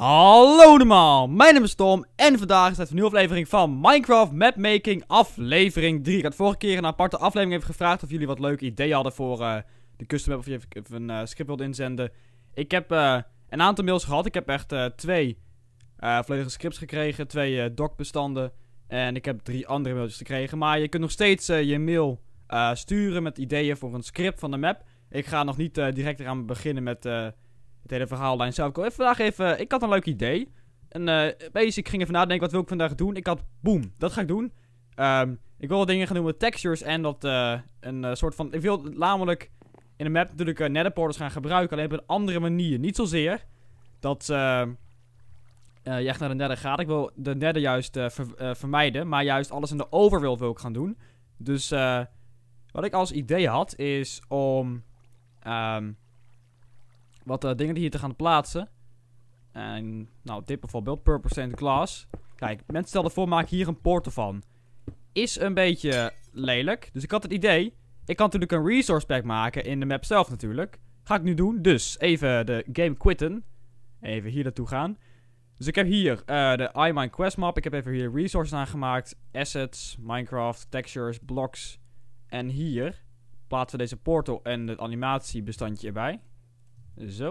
Hallo allemaal, mijn naam is Tom en vandaag is het een nieuwe aflevering van Minecraft Mapmaking aflevering 3. Ik had vorige keer een aparte aflevering even gevraagd of jullie wat leuke ideeën hadden voor eh, de custom map of je even een eh, script wilt inzenden. Ik heb eh, een aantal mails gehad, ik heb echt twee volledige scripts gekregen, twee docbestanden en ik heb drie andere mailtjes gekregen. Maar je kunt nog steeds je mail sturen met ideeën voor een script van de map. Ik ga nog niet direct eraan beginnen met het hele verhaallijn zelf. Ik wil even vandaag even, ik had een leuk idee. En uh, ik ging even nadenken, wat wil ik vandaag doen? Ik had, boom, dat ga ik doen. Ehm, ik wil dingen gaan doen met textures en dat eh, een eh, soort van... Ik wil namelijk in de map natuurlijk uh, gaan gebruiken, alleen op een andere manier. Niet zozeer dat je echt naar de nether gaat. Ik wil de nether juist vermijden, maar juist alles in de overworld wil ik gaan doen. Dus wat ik als idee had, is om... Um, wat eh, dingen die hier te gaan plaatsen. En nou, dit bijvoorbeeld, Purple percent Glass. Kijk, mensen stelden voor, maak hier een portal van. Is een beetje lelijk. Dus ik had het idee, ik kan natuurlijk een resource pack maken in de map zelf natuurlijk. Ga ik nu doen. Dus even de game quitten. Even hier naartoe gaan. Dus ik heb hier uh, de iMine Quest map. Ik heb even hier resources aangemaakt. Assets, Minecraft, textures, blocks. En hier plaatsen we deze portal en het animatiebestandje erbij. Zo.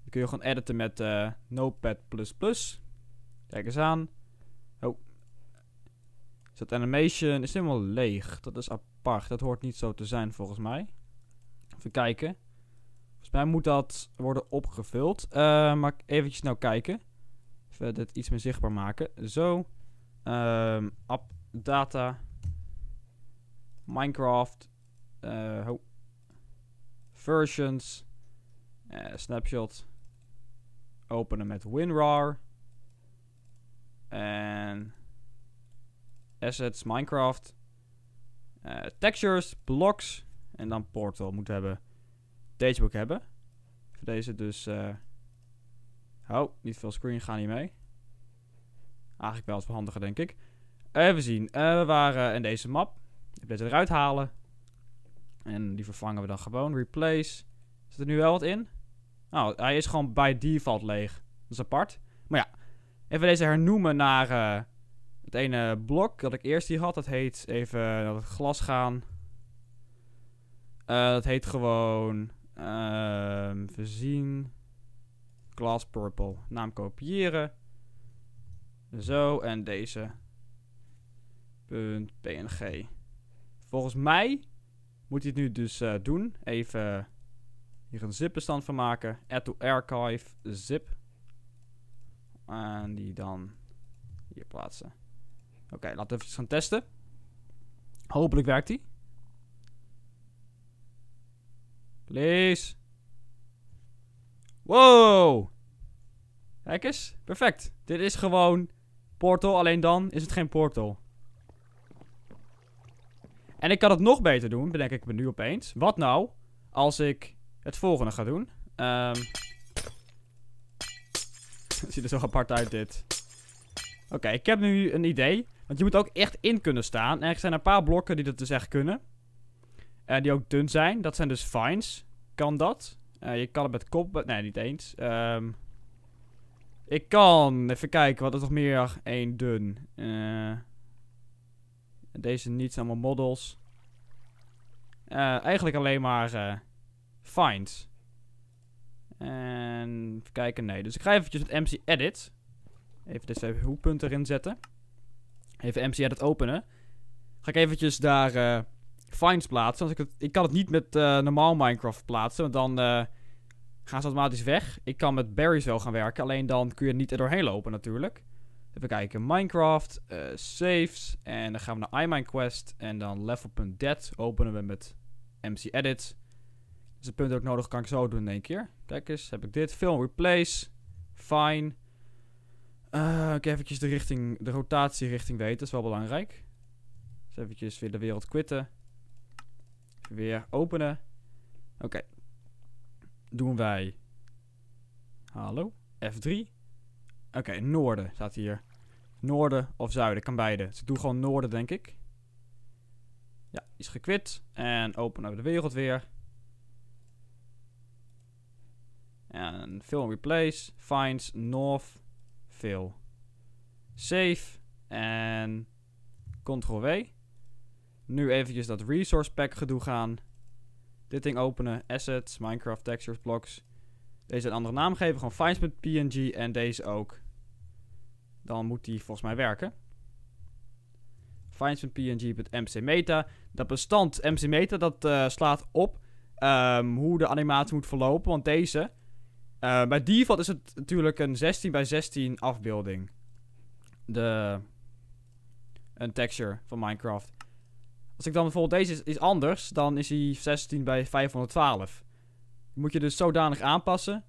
Dan kun je gewoon editen met uh, Notepad++. Kijk eens aan. Oh. dat animation is helemaal leeg. Dat is apart. Dat hoort niet zo te zijn volgens mij. Even kijken. Volgens mij moet dat worden opgevuld. Eh, maar eventjes nou kijken. Even dit iets meer zichtbaar maken. Zo. Um, app data. Minecraft. Eh, Versions. Eh, snapshot openen met WinRAR. En assets, Minecraft. Eh, textures, blocks. En dan portal moeten hebben. Deze moet ik hebben. Voor deze dus... Uh, oh, niet veel screen gaan hier mee. Eigenlijk wel eens handiger, denk ik. Even zien. we waren in deze map. Even deze eruit halen. En die vervangen we dan gewoon. Replace. Zit er nu wel wat in? Nou, hij is gewoon bij default leeg. Dat is apart. Maar ja, even deze hernoemen naar eh, het ene blok dat ik eerst hier had. Dat heet, even naar het glas gaan. Eh, dat heet gewoon, uh, ehm, voorzien, glass purple. Naam kopiëren. Zo, en deze. .png. Volgens mij moet hij het nu dus eh, doen. Even hier een zip-bestand van maken. Add to archive zip. En die dan hier plaatsen. Oké, laten we even gaan testen. Hopelijk werkt die. Please. Wow. Kijk eens. Perfect. Dit is gewoon Portal. Alleen dan is het geen Portal. En ik kan het nog beter doen, bedenk ik me nu opeens. Wat nou als ik het volgende ga doen. Um, het ziet er zo apart uit dit. Oké, ik heb nu een idee. Want je moet ook echt in kunnen staan. er zijn een paar blokken die dat dus echt kunnen. en eh, die ook dun zijn. Dat zijn dus fines. Kan dat. Uh, je kan het met kop... Nee, niet eens. Um, ik kan... Even kijken, wat is nog meer? Eén dun. Uh, deze niet, allemaal models. eigenlijk alleen maar find. En kijken, nee. Dus ik ga eventjes met MC Edit. Even deze hoekpunt erin zetten. Even MC Edit openen. Ga ik eventjes daar eh, finds plaatsen. Want ik, het, ik kan het niet met eh, normaal Minecraft plaatsen. Want dan uh, gaan ze automatisch weg. Ik kan met berries wel gaan werken. Alleen dan kun je niet er doorheen lopen natuurlijk. Even kijken. Minecraft. saves. En dan gaan we naar iMineQuest. En dan level.dead openen we met MC Edit het punt ook nodig, kan ik zo doen in één keer. Kijk eens, heb ik dit. Film replace. Fine. Uh, ik eventjes de, richting, de rotatie richting weten, dat is wel belangrijk. Dus eventjes weer de wereld quitten. Weer openen. Oké. Doen wij... Hallo? F3. Oké, noorden staat hier. Noorden of zuiden, kan beide. Dus ik doe gewoon noorden, denk ik. Ja, is gekwit. En openen we de wereld weer. En fill and replace. Finds north. Fill. Save. En ctrl-w. Nu eventjes dat resource pack gedoe gaan. Dit ding openen. Assets, Minecraft, textures, blocks. Deze een andere naam geven. Gewoon finds.png en deze ook. Dan moet die volgens mij werken. Finds.png.mcmeta. Dat bestand mcmeta dat eh, slaat op ehm, hoe de animatie moet verlopen. Want deze eh, bij default is het natuurlijk een 16 bij 16 afbeelding. De... Een texture van Minecraft. Als ik dan bijvoorbeeld deze is, anders, dan is hij 16 bij 512. Moet je dus zodanig aanpassen.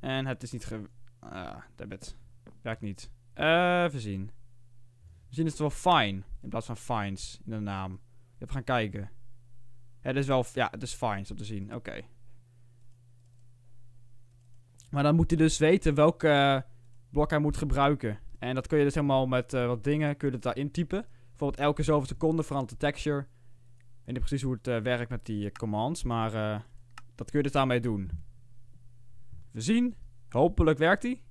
En het is niet ge... Ah, dammit. Werkt niet. Eh, even zien. Misschien is het wel fine. In plaats van fines in de naam. Even gaan kijken. het is wel... Ja, het is fines om te zien. Oké. Maar dan moet hij dus weten welke eh, blok hij moet gebruiken. En dat kun je dus helemaal met eh, wat dingen, kun je dat daarin typen. Bijvoorbeeld elke zoveel seconde verandert de texture. Ik weet niet precies hoe het eh, werkt met die commands, maar dat kun je dus daarmee doen. We zien. Hopelijk werkt die.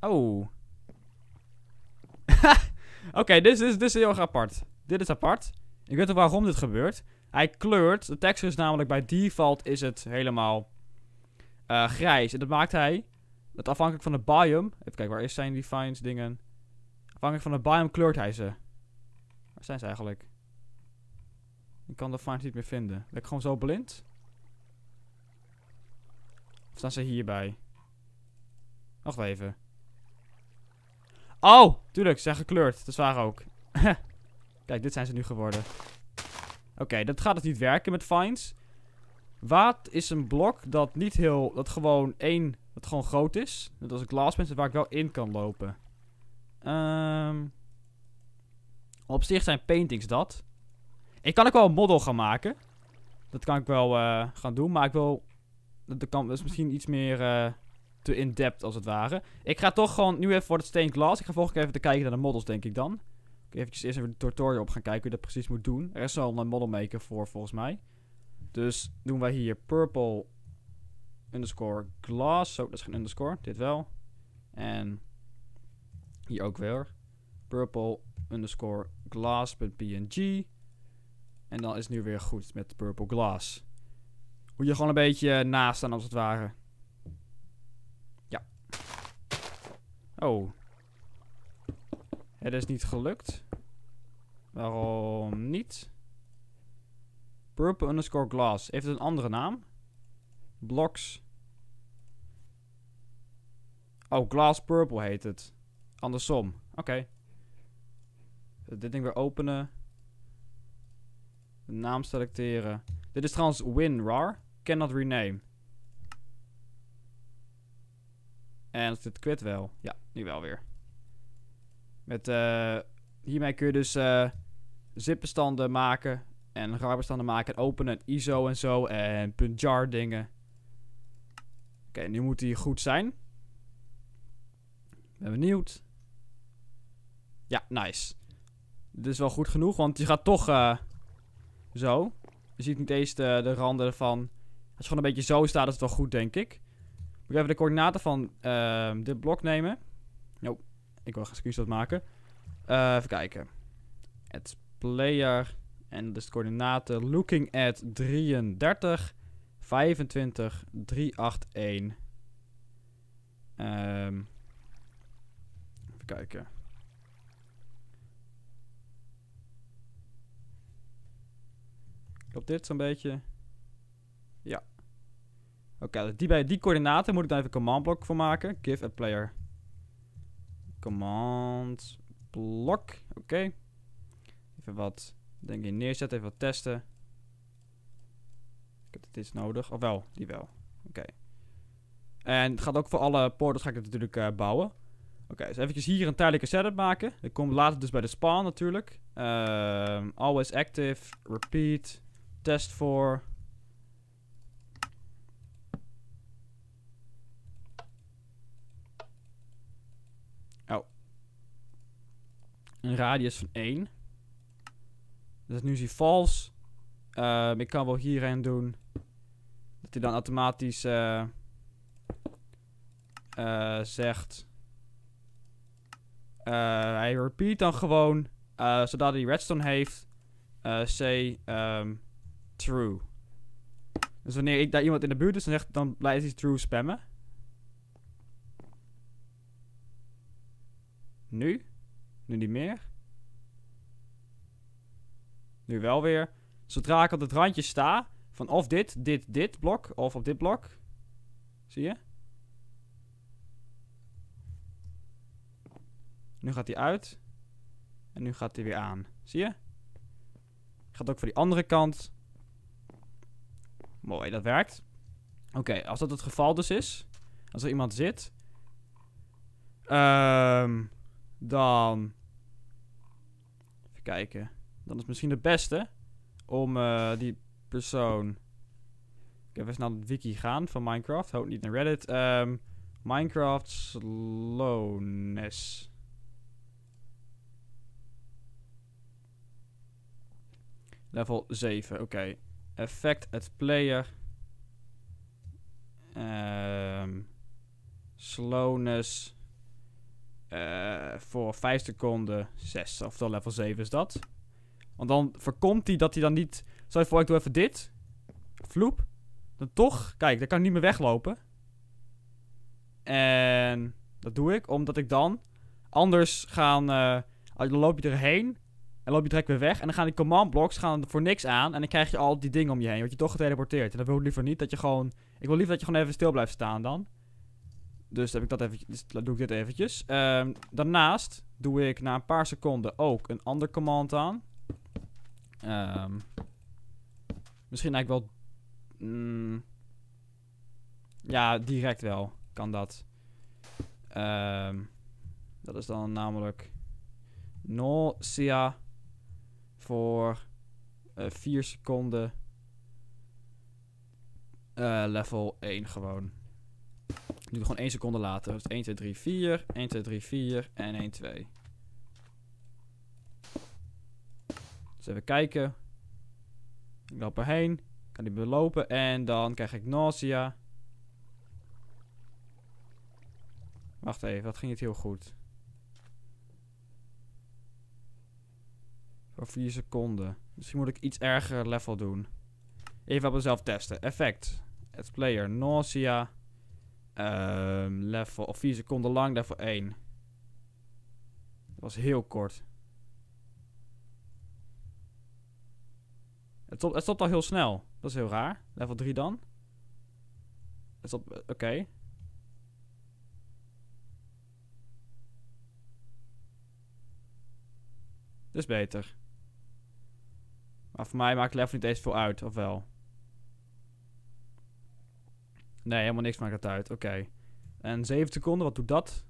Oh. Oké, dit, is, dit is heel erg apart. Dit is apart. Ik weet ook waarom dit gebeurt. Hij kleurt. De texture is namelijk bij default is het helemaal uh, grijs. En dat maakt hij, dat afhankelijk van de biome... Even kijken, waar is zijn defines dingen? Afhankelijk van de biome kleurt hij ze. Waar zijn ze eigenlijk? Ik kan de defines niet meer vinden. Ben ik gewoon zo blind? Of staan ze hierbij? Wacht even. Oh, tuurlijk, ze zijn gekleurd. Dat is waar ook. Kijk, dit zijn ze nu geworden. Oké, dat gaat dus niet werken met finds. Wat is een blok dat niet heel. dat gewoon één. dat gewoon groot is. Dat als een dat waar ik wel in kan lopen. Ehm, op zich zijn paintings dat. Ik kan ook wel een model gaan maken. Dat kan ik wel eh, gaan doen, maar ik wil. Dat, kan, is misschien iets meer. Eh, te in-depth als het ware. Ik ga toch gewoon nu even voor het stained glass. Ik ga volgende keer even te kijken naar de models, denk ik dan. Ik even eerst even de tutorial op gaan kijken hoe je dat precies moet doen. Er is al een model voor, volgens mij. Dus doen wij hier purple underscore glass. Zo, dat is geen underscore. Dit wel. En hier ook weer. Purple underscore glass.png. En dan is het nu weer goed met purple glass. Moet je gewoon een beetje naast staan als het ware. Ja. Oh. Het is niet gelukt. Waarom niet? Purple underscore glass. Heeft het een andere naam? Blocks. Oh, glass purple heet het. Andersom. Oké. Dit ding weer openen. naam selecteren. Dit is trouwens WinRAR. Cannot rename. En dit quit wel. Ja, nu wel weer. Met, eh, hiermee kun je dus uh, zipbestanden maken en garbestanden maken en openen en ISO en zo. En .jar dingen. Oké, nu moet die goed zijn. Ben benieuwd. Ja, nice. Dit is wel goed genoeg, want je gaat toch eh, zo. Je ziet niet eens de, de randen ervan. Als het gewoon een beetje zo staat, is het wel goed, denk ik. Moet ik even de coördinaten van ehm, dit blok nemen. Nope. Ik wil geen screenshot maken. Uh, even kijken. Het player en dat is de coördinaten looking at 33, 25, 381. Um, even kijken. Klopt dit zo'n beetje? Ja. Oké, dus die, bij die coördinaten moet ik daar even een command block voor maken. Give a player. Command block. Oké. Even wat Denk in neerzet, even wat testen. Ik heb dit iets nodig. Of oh, wel, die wel. Oké. En het gaat ook voor alle portals ga ik het natuurlijk eh, bouwen. Oké, okay, dus eventjes hier een tijdelijke setup maken. Dat komt later dus bij de spawn natuurlijk. Ehm, always active, repeat, test for. Oh. Een radius van 1. Dus nu is hij false. Ehm, ik kan wel hierheen doen. Dat hij dan automatisch eh, eh, zegt. Eh, hij repeat dan gewoon. zodat hij redstone heeft. say um, true. Dus wanneer ik daar iemand in de buurt is, dan, zegt, dan blijft hij true spammen. Nu? Nu niet meer. Nu wel weer. Zodra ik op het randje sta, van of dit, dit, dit blok, of op dit blok. Zie je? Nu gaat hij uit. En nu gaat hij weer aan. Zie je? Gaat ook voor die andere kant. Mooi, dat werkt. Oké, als dat het geval dus is. Als er iemand zit. Ehm, dan. Even kijken. Dan is het misschien het beste om uh, die persoon. Ik heb even naar het wiki gaan van Minecraft. Hoop niet naar Reddit. Um, Minecraft slowness. Level 7, oké. Okay. Effect at player. Um, slowness. Uh, voor 5 seconden 6. Oftewel level 7 is dat. Want dan voorkomt hij dat hij dan niet... Zo voor, ik doe even dit. Vloep. Dan toch... Kijk, dan kan ik niet meer weglopen. En dat doe ik, omdat ik dan... Anders gaan... Eh, dan loop je erheen. En loop je direct weer weg. En dan gaan die command blocks gaan voor niks aan. En dan krijg je al die dingen om je heen. Word je toch geteleporteerd. En dat wil ik liever niet. Dat je gewoon... Ik wil liever dat je gewoon even stil blijft staan dan. Dus heb ik dat even, dus doe ik dit eventjes. Ehm, daarnaast doe ik na een paar seconden ook een ander command aan. Um, misschien eigenlijk wel. Mm, ja, direct wel kan dat. Um, dat is dan namelijk nausea voor 4 eh, seconden. Uh, level 1 gewoon. Nu gewoon 1 seconde later. Dus 1, 2, 3, 4. 1, 2, 3, 4. En 1, 2. Dus even kijken. Ik loop erheen. Kan die belopen. En dan krijg ik nausea. Wacht even, dat ging het heel goed. Voor 4 seconden. Misschien moet ik iets erger level doen. Even op mezelf testen. Effect. Het player. Nausea. Ehm, level. Of 4 seconden lang. Level 1. Dat was heel kort. Het stopt, al heel snel. Dat is heel raar. Level 3 dan. Het stopt... Eh, oké. Okay. is beter. Maar voor mij maakt level niet eens veel uit, of wel? Nee, helemaal niks maakt het uit. Oké. En 7 seconden, wat doet dat?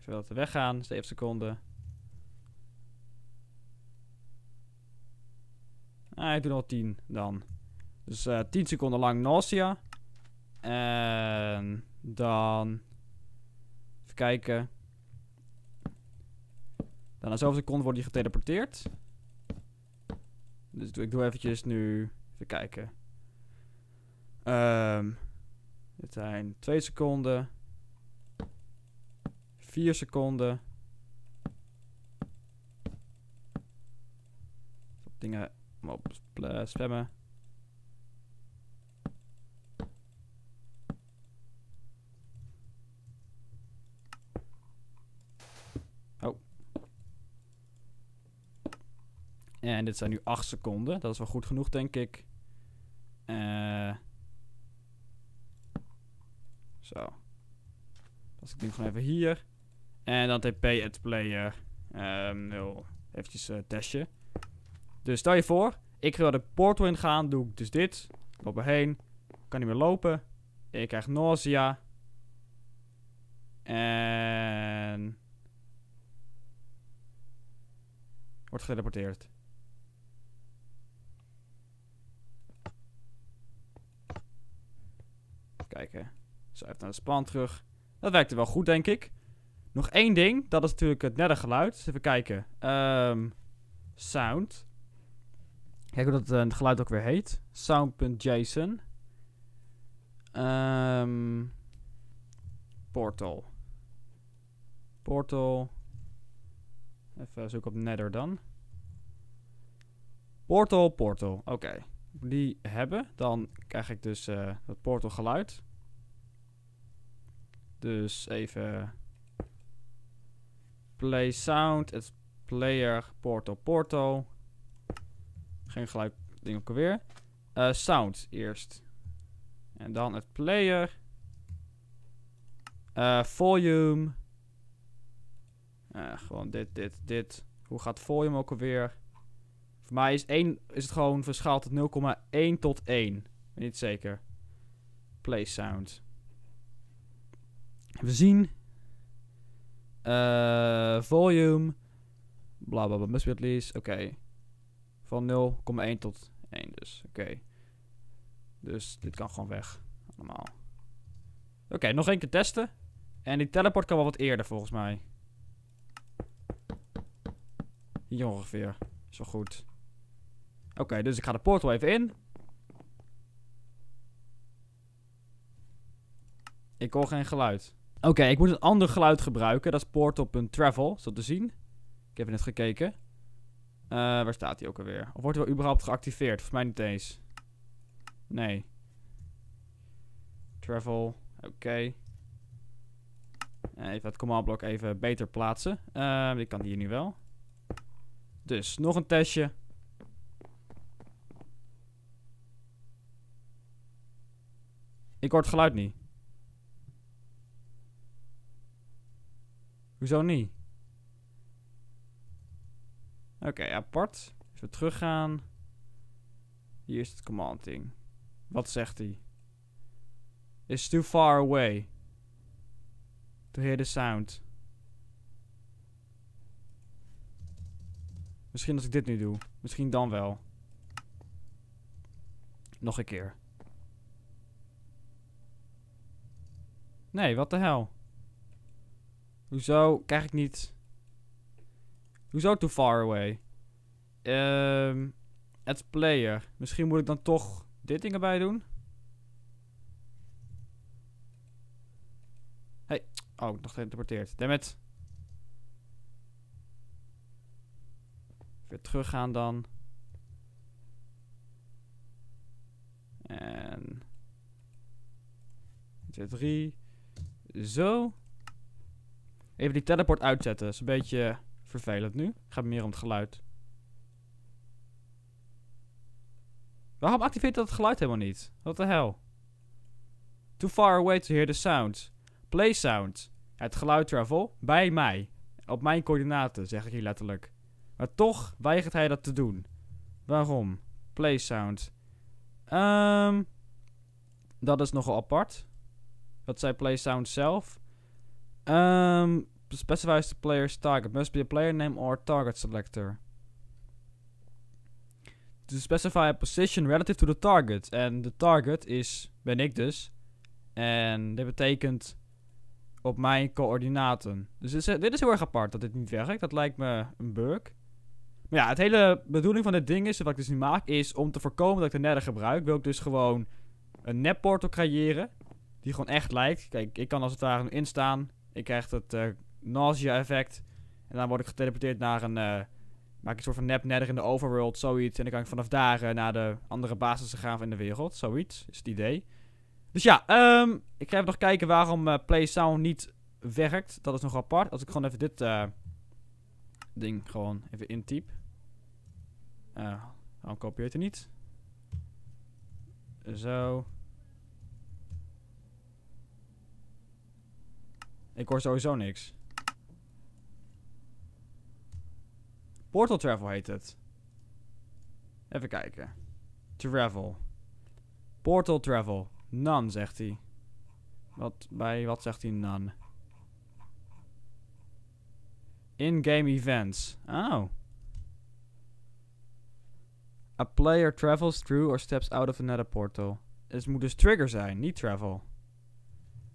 Even dat we weggaan. 7 seconden. Ah, ik doe al 10 dan. Dus uh, eh, 10 seconden lang nausea. En dan. Even kijken. Dan na zoveel seconden wordt hij geteleporteerd. Dus ik doe eventjes nu. Even kijken. Um, ehm, dit zijn 2 seconden. 4 seconden. Dingen op spammen. Oh. En dit zijn nu 8 seconden. Dat is wel goed genoeg, denk ik. Uh. zo. Als ik nu gewoon even hier. En dan tp at player um, ehm, 0. Eventjes uh, testje. Dus stel je voor, ik wil de portal in gaan, doe ik dus dit. Loop erheen. Kan niet meer lopen. Ik krijg nausea. En... Wordt gedeporteerd. Kijken. Zo, even naar de span terug. Dat werkte wel goed, denk ik. Nog één ding. Dat is natuurlijk het nette geluid. Dus even kijken. Ehm, sound. Kijk hoe dat eh, het geluid ook weer heet. Sound.json. Um, portal. Portal. Even zoeken op Nether dan. Portal, portal. Oké. Die hebben. Dan krijg ik dus uh, dat portal geluid. Dus even. Play sound. Het player portal portal. Geen gelijk ding ook alweer. Uh, sound eerst. En dan het player. Eh, volume. Eh, gewoon dit, dit, dit. Hoe gaat volume ook alweer? Voor mij is, één is het gewoon verschaald tot 0,1 tot 1. niet zeker. Play sound. We zien. volume. Bla bla bla. Must be at least. Oké. Van 0,1 tot 1 dus. Oké. Dus dit kan gewoon weg. Allemaal. Oké, nog één keer testen. En die teleport kan wel wat eerder volgens mij. Hier ongeveer. zo goed. Oké, dus ik ga de portal even in. Ik hoor geen geluid. Oké, ik moet een ander geluid gebruiken. Dat is portal.travel, zo te zien. Ik heb net gekeken. Eh, waar staat hij ook alweer? Of wordt hij wel überhaupt geactiveerd? Volgens mij niet eens. Nee. Travel. Oké. Eh, even het commandblok even beter plaatsen. Uh, eh, ik kan hier nu wel. Dus, nog een testje. Ik hoor het geluid niet. Hoezo niet? Oké, apart. Als we teruggaan. Hier is het commanding. Wat zegt hij? It's too far away. To hear the sound. Misschien als ik dit nu doe. Misschien dan wel. Nog een keer. Nee, wat de hel? Hoezo krijg ik niet... Hoezo too far away? Um, ehm, add player. Misschien moet ik dan toch dit ding erbij doen. Hey. Oh, nog geïnterpreteerd. damit. Weer teruggaan dan. En... 2, 3. Zo. Even die teleport uitzetten. Dat is een beetje... Vervelend nu. Gaat meer om het geluid. Waarom activeert dat het geluid helemaal niet? Wat de hell? Too far away to hear the sound. Play sound. Het geluid travel bij mij. Op mijn coördinaten, zeg ik hier letterlijk. Maar toch weigert hij dat te doen. Waarom? Play sound. Ehm, dat is nogal apart. Dat zei Play Sound zelf. Um, specifies the player's target. Must be a player name or target selector. To specify a position relative to the target. En de target is, ben ik dus. En dit betekent op mijn coördinaten. Dus dit is, heel erg apart dat dit niet werkt. Dat lijkt me een bug. Maar ja, het hele bedoeling van dit ding is, wat ik dus nu maak, is om te voorkomen dat ik de netten gebruik. Wil ik dus gewoon een portal creëren. Die gewoon echt lijkt. Kijk, ik kan als het ware nu instaan. Ik krijg het eh, nausea-effect. En dan word ik geteleporteerd naar een... Eh, maak ik een soort van nep in de overworld, zoiets. En dan kan ik vanaf daar eh, naar de andere basis gaan in de wereld. Zoiets is het idee. Dus ja, ehm, ik ga even nog kijken waarom uh, Play Sound niet werkt. Dat is nog apart. Als ik gewoon even dit ding gewoon even intyp. Uh, waarom kopieert hij niet? Zo. Ik hoor sowieso niks. Portal Travel heet het. Even kijken. Travel. Portal Travel. None, zegt hij. Wat, bij wat zegt hij none? In-game events. Oh. A player travels through or steps out of another portal. Het moet dus trigger zijn, niet travel.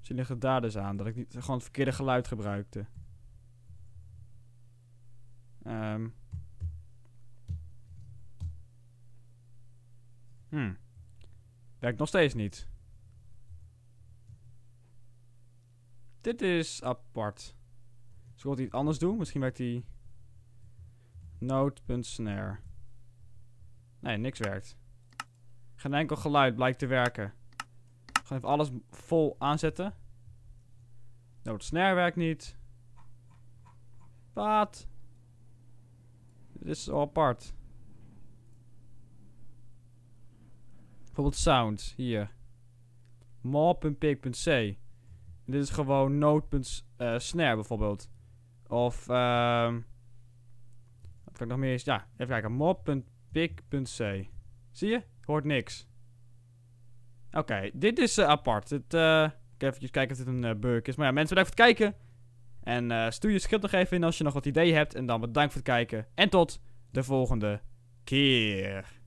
Ze liggen daar dus aan, dat ik niet, gewoon het verkeerde geluid gebruikte. Um, Hmm. Werkt nog steeds niet. Dit is apart. Dus ik wil iets anders doen. Misschien werkt die... Nood.snare. Nee, niks werkt. Geen enkel geluid blijkt te werken. ga even alles vol aanzetten. snare werkt niet. Wat? Dit is al apart. Bijvoorbeeld sound, hier. Mol.pig.c. Dit is gewoon eh, snare bijvoorbeeld. Of, ehm... wat kan ik nog meer eens... Ja, even kijken. Mol.pig.c. Zie je? Hoort niks. Oké, dit is eh, apart. Het, uh, eh, ik even kijken of dit een uh, bug is. Maar ja, mensen, bedankt voor het kijken. En stuur je schip nog even in als je nog wat ideeën hebt. En dan bedankt voor het kijken. En tot de volgende keer.